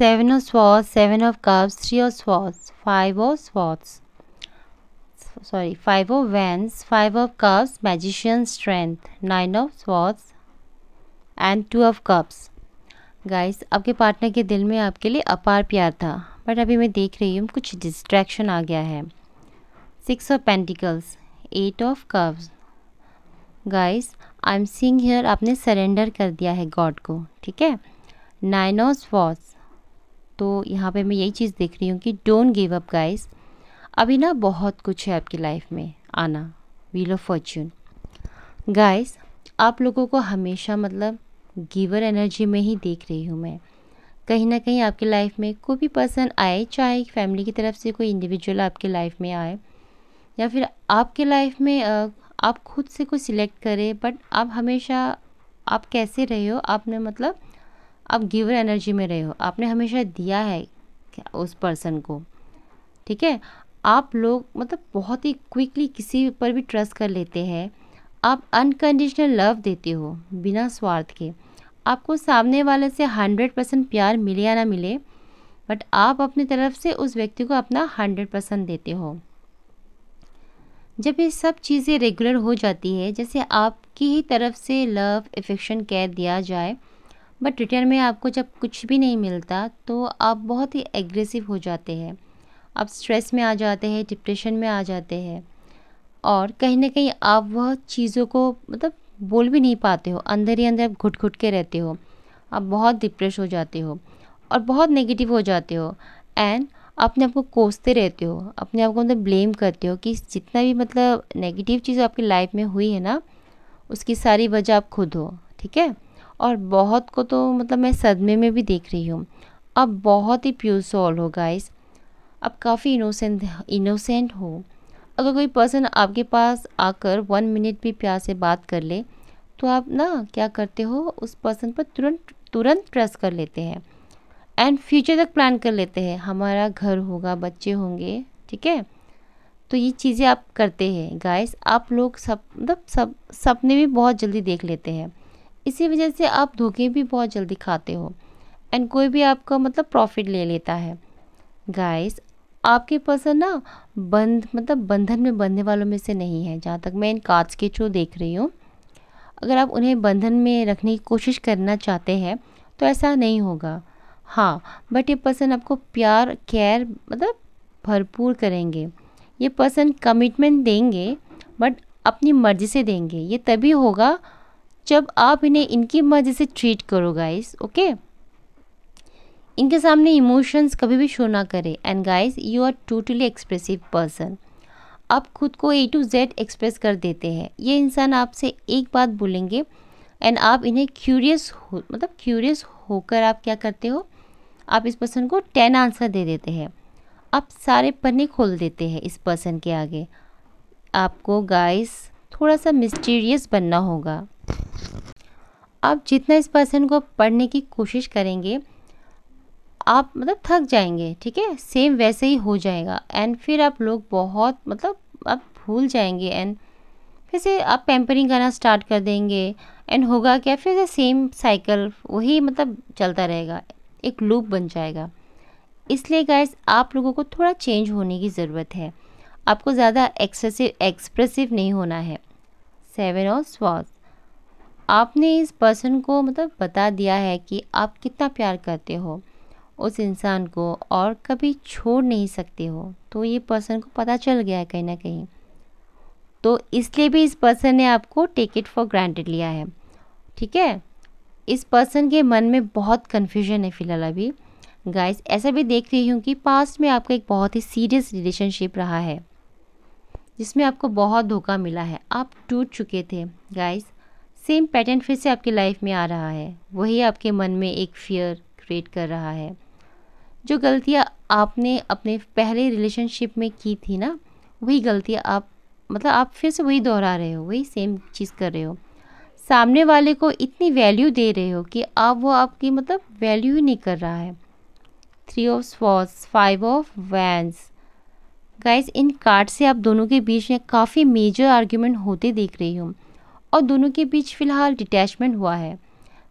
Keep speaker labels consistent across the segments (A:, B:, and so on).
A: seven of swords seven of cups three of swords five of swords sorry five of wands five of cups magician strength nine of swords and two of cups guys आपके partner के दिल में आपके लिए अपार प्यार था but अभी मैं देख रही हूँ कुछ डिस्ट्रैक्शन आ गया है six of pentacles eight of cups guys I am seeing here आपने सरेंडर कर दिया है गॉड को ठीक है नाइन ऑफ स्वॉर्ड्स तो यहाँ पे मैं यही चीज़ देख रही हूँ कि डोंट गिव अप गाइस अभी ना बहुत कुछ है आपकी लाइफ में आना वी ऑफ फॉर्चून गाइस आप लोगों को हमेशा मतलब गिवर एनर्जी में ही देख रही हूँ मैं कहीं ना कहीं आपकी लाइफ में कोई भी पर्सन आए चाहे फैमिली की तरफ से कोई इंडिविजुअल आपके लाइफ में आए या फिर आपके लाइफ में आप खुद से कुछ सिलेक्ट करें बट आप हमेशा आप कैसे रहे हो आपने मतलब आप गिवर एनर्जी में रहे हो आपने हमेशा दिया है उस पर्सन को ठीक है आप लोग मतलब बहुत ही क्विकली किसी पर भी ट्रस्ट कर लेते हैं आप अनकंडीशनल लव देते हो बिना स्वार्थ के आपको सामने वाले से हंड्रेड परसेंट प्यार मिले या ना मिले बट आप अपनी तरफ से उस व्यक्ति को अपना हंड्रेड परसेंट देते हो जब ये सब चीज़ें रेगुलर हो जाती है जैसे आपकी ही तरफ से लव एफेक्शन कह दिया जाए बट रिटर्न में आपको जब कुछ भी नहीं मिलता तो आप बहुत ही एग्रेसिव हो जाते हैं आप स्ट्रेस में आ जाते हैं डिप्रेशन में आ जाते हैं और कहीं ना कहीं आप वह चीज़ों को मतलब बोल भी नहीं पाते हो अंदर ही अंदर आप घुट घुट के रहते हो आप बहुत डिप्रेस हो जाते हो और बहुत नेगेटिव हो जाते हो एंड अपने आप को कोसते रहते हो अपने आप को मतलब ब्लेम करते हो कि जितना भी मतलब नेगेटिव चीज़ आपकी लाइफ में हुई है ना उसकी सारी वजह आप खुद हो ठीक है और बहुत को तो मतलब मैं सदमे में भी देख रही हूँ अब बहुत ही प्योर सॉल हो गाइस अब काफ़ी इनोसेंट इनोसेंट हो अगर कोई पर्सन आपके पास आकर वन मिनट भी प्यार से बात कर ले तो आप ना क्या करते हो उस पर्सन पर तुरंत तुरंत प्रेस कर लेते हैं एंड फ्यूचर तक प्लान कर लेते हैं हमारा घर होगा बच्चे होंगे ठीक है तो ये चीज़ें आप करते हैं गाइस आप लोग सब मतलब सब सपने भी बहुत जल्दी देख लेते हैं इसी वजह से आप धोखे भी बहुत जल्दी खाते हो एंड कोई भी आपका मतलब प्रॉफिट ले लेता है गाइस आपके पर्सन ना बंध मतलब बंधन में बंधने वालों में से नहीं है जहाँ तक मैं इन कार्ड्स के थ्रू देख रही हूँ अगर आप उन्हें बंधन में रखने की कोशिश करना चाहते हैं तो ऐसा नहीं होगा हाँ बट ये पर्सन आपको प्यार केयर मतलब भरपूर करेंगे ये पर्सन कमिटमेंट देंगे बट अपनी मर्ज़ी से देंगे ये तभी होगा जब आप इन्हें इनकी मर्जी से ट्रीट करो गाइस ओके इनके सामने इमोशंस कभी भी शो ना करें and guys you are totally expressive person आप खुद को ए टू जेड एक्सप्रेस कर देते हैं ये इंसान आपसे एक बात बोलेंगे एंड आप इन्हें क्यूरियस हो मतलब क्यूरियस होकर आप क्या करते हो आप इस पर्सन को टेन आंसर दे देते हैं आप सारे पन्ने खोल देते हैं इस पर्सन के आगे आपको गाइस थोड़ा सा मिस्टीरियस बनना होगा आप जितना इस पर्सन को पढ़ने की कोशिश करेंगे आप मतलब थक जाएंगे ठीक है सेम वैसे ही हो जाएगा एंड फिर आप लोग बहुत मतलब आप भूल जाएंगे एंड फिर से आप पेम्परिंग करना स्टार्ट कर देंगे एंड होगा क्या फिर से सेम साइकिल वही मतलब चलता रहेगा एक लूप बन जाएगा इसलिए गाइस आप लोगों को थोड़ा चेंज होने की ज़रूरत है आपको ज़्यादा एक्सेसिव एक्सप्रेसिव नहीं होना है सेवन और स्वास्थ्य आपने इस पर्सन को मतलब बता दिया है कि आप कितना प्यार करते हो उस इंसान को और कभी छोड़ नहीं सकते हो तो ये पर्सन को पता चल गया है कहीं ना कहीं तो इसलिए भी इस पर्सन ने आपको टेक इट फॉर ग्रांटेड लिया है ठीक है इस पर्सन के मन में बहुत कन्फ्यूजन है फ़िलहाल अभी गाइस ऐसा भी देख रही हूँ कि पास्ट में आपका एक बहुत ही सीरियस रिलेशनशिप रहा है जिसमें आपको बहुत धोखा मिला है आप टूट चुके थे गाइस सेम पैटर्न फिर से आपकी लाइफ में आ रहा है वही आपके मन में एक फियर क्रिएट कर रहा है जो गलतियाँ आपने अपने पहले रिलेशनशिप में की थी ना वही गलतियाँ आप मतलब आप फिर से वही दोहरा रहे हो वही सेम चीज़ कर रहे हो सामने वाले को इतनी वैल्यू दे रहे हो कि आप वो आपकी मतलब वैल्यू ही नहीं कर रहा है थ्री ऑफ स्वास फाइव ऑफ वैंस गाइस इन कार्ड से आप दोनों के बीच में काफ़ी मेजर आर्ग्यूमेंट होते देख रही हूँ और दोनों के बीच फ़िलहाल डिटैचमेंट हुआ है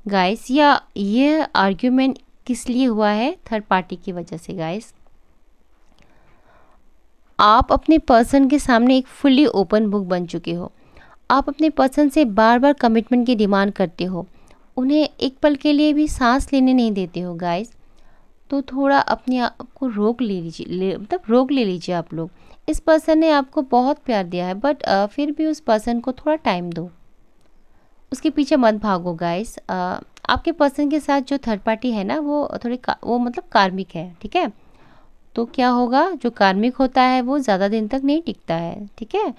A: गाइस या यह आर्ग्यूमेंट किस लिए हुआ है थर्ड पार्टी की वजह से गाइस आप अपने पर्सन के सामने एक फुल्ली ओपन बुक बन चुके हो आप अपने पर्सन से बार बार कमिटमेंट की डिमांड करते हो उन्हें एक पल के लिए भी सांस लेने नहीं देते हो गाइस तो थोड़ा अपने आप को रोक ले लीजिए मतलब रोक ले लीजिए आप लोग इस पर्सन ने आपको बहुत प्यार दिया है बट फिर भी उस पर्सन को थोड़ा टाइम दो उसके पीछे मत भागो गाइस आपके पर्सन के साथ जो थर्ड पार्टी है ना वो थोड़ी वो मतलब कार्मिक है ठीक है तो क्या होगा जो कार्मिक होता है वो ज़्यादा दिन तक नहीं टिकता है ठीक है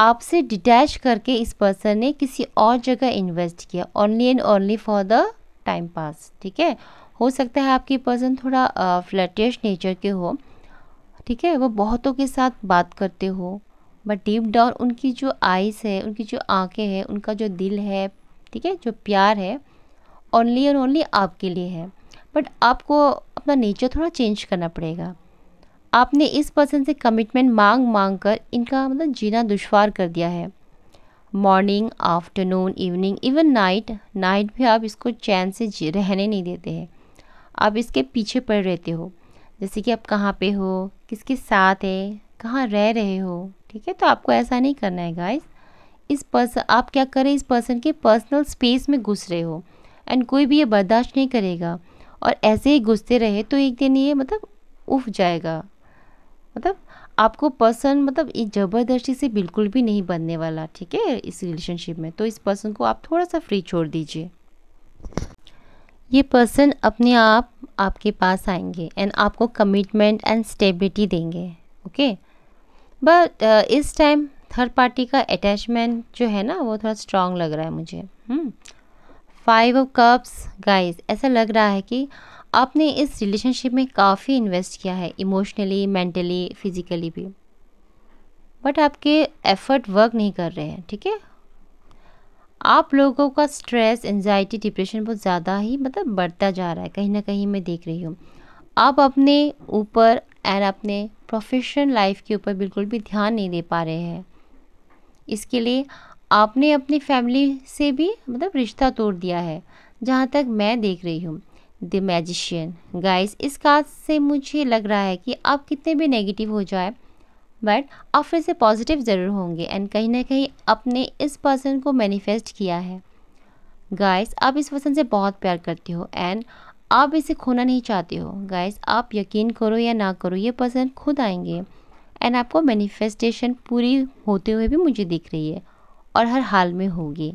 A: आपसे डिटैच करके इस पर्सन ने किसी और जगह इन्वेस्ट किया only and only for the time pass ठीक है हो सकता है आपकी पर्सन थोड़ा फ्लैटेस्ट नेचर के हो ठीक है वो बहुतों के साथ बात करते हो बट डीप डाउन उनकी जो आइज़ है उनकी जो आंखें हैं उनका जो दिल है ठीक है जो प्यार है ओनली एंड ओनली आपके लिए है बट आपको अपना नेचर थोड़ा चेंज करना पड़ेगा आपने इस पर्सन से कमिटमेंट मांग मांग कर इनका मतलब जीना दुशवार कर दिया है morning afternoon evening even night night भी आप इसको चैन से रहने नहीं देते हैं आप इसके पीछे पड़ रहते हो जैसे कि आप कहाँ पे हो किसके साथ है कहाँ रह रहे हो ठीक है तो आपको ऐसा नहीं करना है गाइस इस पर्सन आप क्या करें इस पर्सन के पर्सनल स्पेस में घुस रहे हो एंड कोई भी ये बर्दाश्त नहीं करेगा और ऐसे ही घुसते रहे तो एक दिन ये मतलब उफ जाएगा मतलब आपको पर्सन मतलब ये ज़बरदस्ती से बिल्कुल भी नहीं बनने वाला ठीक है इस रिलेशनशिप में तो इस पर्सन को आप थोड़ा सा फ्री छोड़ दीजिए ये पर्सन अपने आप आपके पास आएंगे एंड आपको कमिटमेंट एंड स्टेबिलिटी देंगे ओके okay? बट uh, इस टाइम थर्ड पार्टी का अटैचमेंट जो है ना वो थोड़ा स्ट्रांग लग रहा है मुझे फाइव ऑफ कप्स गाइज ऐसा लग रहा है कि आपने इस रिलेशनशिप में काफ़ी इन्वेस्ट किया है इमोशनली मेंटली फिज़िकली भी बट आपके एफर्ट वर्क नहीं कर रहे हैं ठीक है आप लोगों का स्ट्रेस एनजाइटी डिप्रेशन बहुत ज़्यादा ही मतलब बढ़ता जा रहा है कहीं ना कहीं मैं देख रही हूँ आप अपने ऊपर एंड अपने प्रोफेशनल लाइफ के ऊपर बिल्कुल भी ध्यान नहीं दे पा रहे हैं इसके लिए आपने अपनी फैमिली से भी मतलब रिश्ता तोड़ दिया है जहाँ तक मैं देख रही हूँ द मैजिशियन गाइस इस कार्ड से मुझे लग रहा है कि आप कितने भी नेगेटिव हो जाए बट आप फिर से पॉजिटिव ज़रूर होंगे एंड कहीं ना कहीं अपने इस पर्सन को मैनिफेस्ट किया है गाइस आप इस पर्सन से बहुत प्यार करते हो एंड आप इसे खोना नहीं चाहते हो गाइस आप यकीन करो या ना करो ये पर्सन खुद आएंगे एंड आपको मैनिफेस्टेशन पूरी होते हुए भी मुझे दिख रही है और हर हाल में होगी